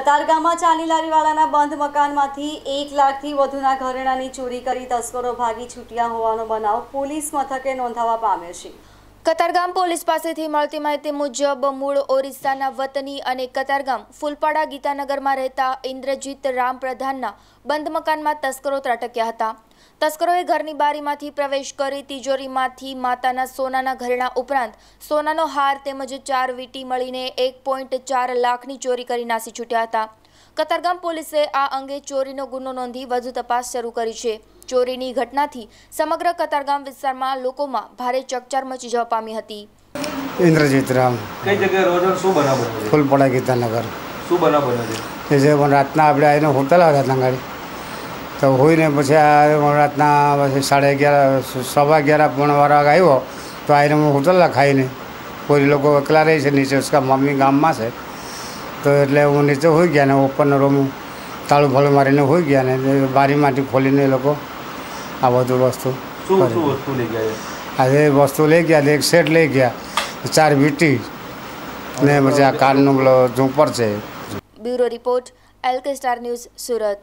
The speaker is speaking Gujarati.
કતારગામમાં ચાલી લારીવાળાના બંધ મકાનમાંથી એક લાખથી વધુના ઘરેણાની ચોરી કરી તસ્કરો ભાગી છૂટ્યા હોવાનો બનાવ પોલીસ મથકે નોંધાવા પામ્યો છે કતારગામ પોલીસ પાસેથી મળતી માહિતી મુજબ મૂળ ઓરિસ્સાના વતની અને કતારગામ ફૂલપાડા ગીતાનગરમાં રહેતા ઇન્દ્રજીત રામ પ્રધાનના બંધ મકાનમાં તસ્કરો ત્રાટક્યા હતા તસ્કરોએ ઘરની બારીમાંથી પ્રવેશ કરી તિજોરીમાંથી માતાના સોનાના ઘરેણા ઉપરાંત સોનાનો હાર તેમજ ચાર વીટી મળીને એક પોઈન્ટ ચાર લાખની ચોરી કરી નાસી છૂટ્યા હતા કતારગામ પોલીસે આ અંગે ચોરીનો ગુનો નોંધી વધુ તપાસ શરૂ કરી છે ચોરીની ઘટનાથી સમગ્ર કતારગામ વિસ્તારમાં લોકોમાં ભારે ચકચાર મચી જવા પામી હતી ઇન્દ્રજીત રામ કઈ જગ્યાએ રોડર ગીતાનગર શું બનાવ છે પણ રાતના આપણે આવીને હોટેલ હતા ત્યાં તો હોઈને પછી આ રાતના પછી સાડા અગિયાર સવા અગિયાર પોણા વાળા આવ્યો તો આવીને હું હોટેલા ખાઈને કોઈ લોકો એકલા રહે છે નીચે ઉસકા મમ્મી ગામમાં છે તો એટલે હું નીચે હોઈ ગયા ને ઉપરનો રૂમ તાળું ફાળું મારીને હોઈ ગયા ને બારી માટી ખોલીને એ લોકો આ બધું વસ્તુ આજે વસ્તુ લઈ ગયા એક સેટ લઈ ગયા ચાર વીટી ને પછી આ કારનો ઝુંપર છે bureau report LK star news Surat